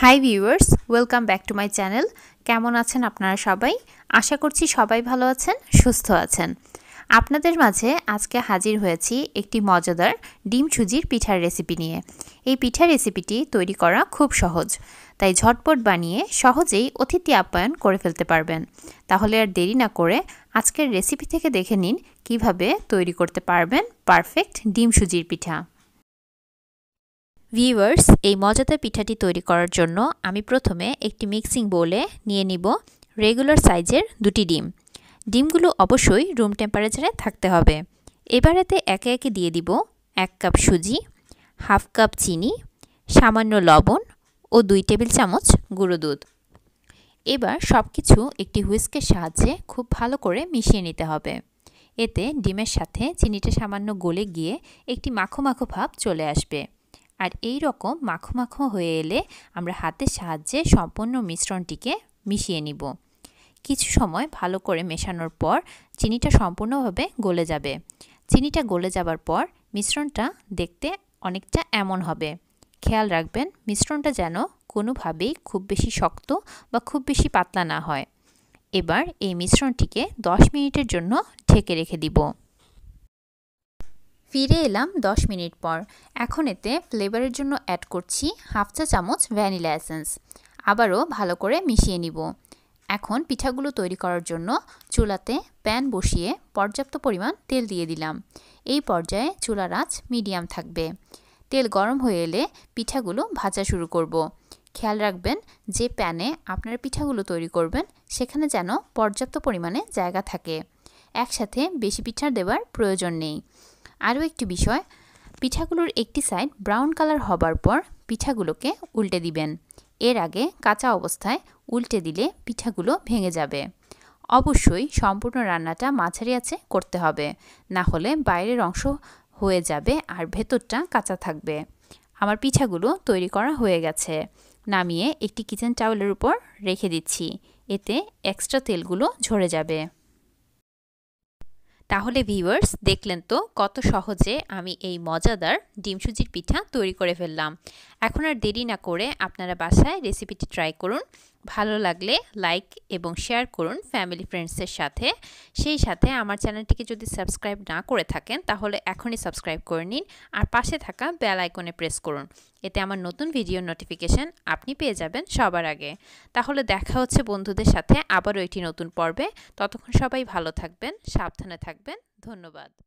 High viewers welcome back to my channel কেমন আছেন আপনারা সবাই আশা করছি সবাই ভালো আছেন সুস্থ আছেন আপনাদের মাঝে আজকে হাজির হয়েছি একটি মজাদার ডিম সুজির পিঠার রেসিপি নিয়ে এই পিঠার রেসিপিটি তৈরি করা খুব সহজ তাই ঝটপট বানিয়ে সহজেই অতিথি আপ্যায়ন করে ফেলতে পারবেন তাহলে আর দেরি না করে আজকের রেসিপি থেকে দেখে নিন কিভাবে তৈরি করতে পারবেন পারফেক্ট ডিম সুজির পিঠা ভিউয়ার্স এই মজাদার পিঠাটি তৈরি করার জন্য আমি প্রথমে একটি মিক্সিং বোলে নিয়ে নিব রেগুলার সাইজের দুটি ডিম ডিমগুলো অবশ্যই রুম টেম্পারেচারে থাকতে হবে এবারেতে একে একে দিয়ে দিব এক কাপ সুজি হাফ কাপ চিনি সামান্য লবণ ও দুই টেবিল চামচ গুঁড়ো দুধ এবার সব কিছু একটি হুইস্কের সাহায্যে খুব ভালো করে মিশিয়ে নিতে হবে এতে ডিমের সাথে চিনিটা সামান্য গলে গিয়ে একটি মাখো মাখো ভাব চলে আসবে আর এই রকম মাখো মাখো হয়ে এলে আমরা হাতের সাহায্যে সম্পূর্ণ মিশ্রণটিকে মিশিয়ে নিব কিছু সময় ভালো করে মেশানোর পর চিনিটা সম্পূর্ণভাবে গলে যাবে চিনিটা গলে যাবার পর মিশ্রণটা দেখতে অনেকটা এমন হবে খেয়াল রাখবেন মিশ্রণটা যেন কোনোভাবেই খুব বেশি শক্ত বা খুব বেশি পাতলা না হয় এবার এই মিশ্রণটিকে দশ মিনিটের জন্য ঢেকে রেখে দিব ফিরে এলাম 10 মিনিট পর এখন এতে ফ্লেভারের জন্য অ্যাড করছি হাফ চা চামচ ভ্যানিলা এসেন্স আবারও ভালো করে মিশিয়ে নিব এখন পিঠাগুলো তৈরি করার জন্য চুলাতে প্যান বসিয়ে পর্যাপ্ত পরিমাণ তেল দিয়ে দিলাম এই পর্যায়ে চুলার আঁচ মিডিয়াম থাকবে তেল গরম হয়ে এলে পিঠাগুলো ভাজা শুরু করব। খেয়াল রাখবেন যে প্যানে আপনারা পিঠাগুলো তৈরি করবেন সেখানে যেন পর্যাপ্ত পরিমাণে জায়গা থাকে একসাথে বেশি পিঠা দেওয়ার প্রয়োজন নেই আরও একটি বিষয় পিঠাগুলোর একটি সাইড ব্রাউন কালার হবার পর পিঠাগুলোকে উল্টে দিবেন এর আগে কাঁচা অবস্থায় উল্টে দিলে পিঠাগুলো ভেঙে যাবে অবশ্যই সম্পূর্ণ রান্নাটা মাঝারি আছে করতে হবে না হলে বাইরের অংশ হয়ে যাবে আর ভেতরটা কাঁচা থাকবে আমার পিঠাগুলো তৈরি করা হয়ে গেছে নামিয়ে একটি কিচেন টাওয়েলের উপর রেখে দিচ্ছি এতে এক্সট্রা তেলগুলো ঝরে যাবে তাহলে ভিউয়ার্স দেখলেন তো কত সহজে আমি এই মজাদার ডিম সুজির পিঠা তৈরি করে ফেললাম এখন আর দেরি না করে আপনারা বাসায় রেসিপিটি ট্রাই করুন ভালো লাগলে লাইক এবং শেয়ার করুন ফ্যামিলি ফ্রেন্ডসের সাথে সেই সাথে আমার চ্যানেলটিকে যদি সাবস্ক্রাইব না করে থাকেন তাহলে এখনই সাবস্ক্রাইব করে নিন আর পাশে থাকা বেল আইকনে প্রেস করুন এতে আমার নতুন ভিডিও নোটিফিকেশান আপনি পেয়ে যাবেন সবার আগে তাহলে দেখা হচ্ছে বন্ধুদের সাথে আবারও একটি নতুন পর্বে ততক্ষণ সবাই ভালো থাকবেন সাবধানে থাকবেন ধন্যবাদ